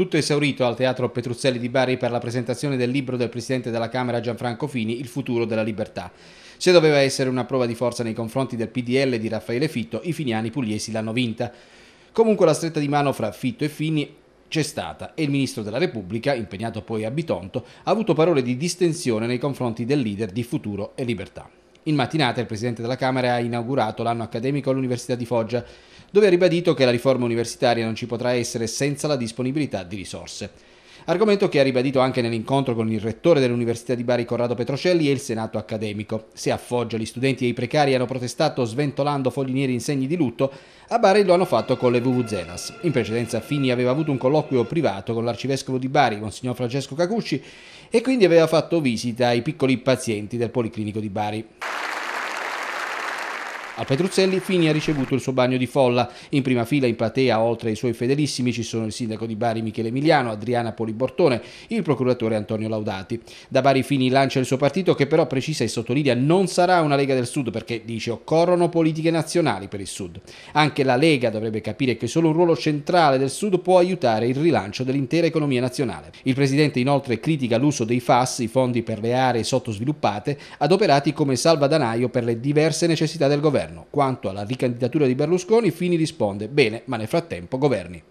Tutto esaurito al Teatro Petruzzelli di Bari per la presentazione del libro del Presidente della Camera Gianfranco Fini, Il futuro della libertà. Se doveva essere una prova di forza nei confronti del PDL di Raffaele Fitto, i finiani pugliesi l'hanno vinta. Comunque la stretta di mano fra Fitto e Fini c'è stata e il ministro della Repubblica, impegnato poi a Bitonto, ha avuto parole di distensione nei confronti del leader di Futuro e Libertà. In mattinata il Presidente della Camera ha inaugurato l'anno accademico all'Università di Foggia, dove ha ribadito che la riforma universitaria non ci potrà essere senza la disponibilità di risorse. Argomento che ha ribadito anche nell'incontro con il rettore dell'Università di Bari Corrado Petrocelli e il Senato accademico. Se a Foggia gli studenti e i precari hanno protestato sventolando fogli neri in segni di lutto, a Bari lo hanno fatto con le Vuvuzelas. In precedenza Fini aveva avuto un colloquio privato con l'arcivescovo di Bari, Monsignor Francesco Cacucci, e quindi aveva fatto visita ai piccoli pazienti del Policlinico di Bari. Al Petruzzelli Fini ha ricevuto il suo bagno di folla. In prima fila in platea, oltre ai suoi fedelissimi, ci sono il sindaco di Bari Michele Emiliano, Adriana Polibortone, il procuratore Antonio Laudati. Da Bari Fini lancia il suo partito che però precisa e sottolinea non sarà una Lega del Sud perché dice occorrono politiche nazionali per il Sud. Anche la Lega dovrebbe capire che solo un ruolo centrale del Sud può aiutare il rilancio dell'intera economia nazionale. Il presidente inoltre critica l'uso dei FAS, i fondi per le aree sottosviluppate, adoperati come salvadanaio per le diverse necessità del governo governo. Quanto alla ricandidatura di Berlusconi, Fini risponde bene, ma nel frattempo governi.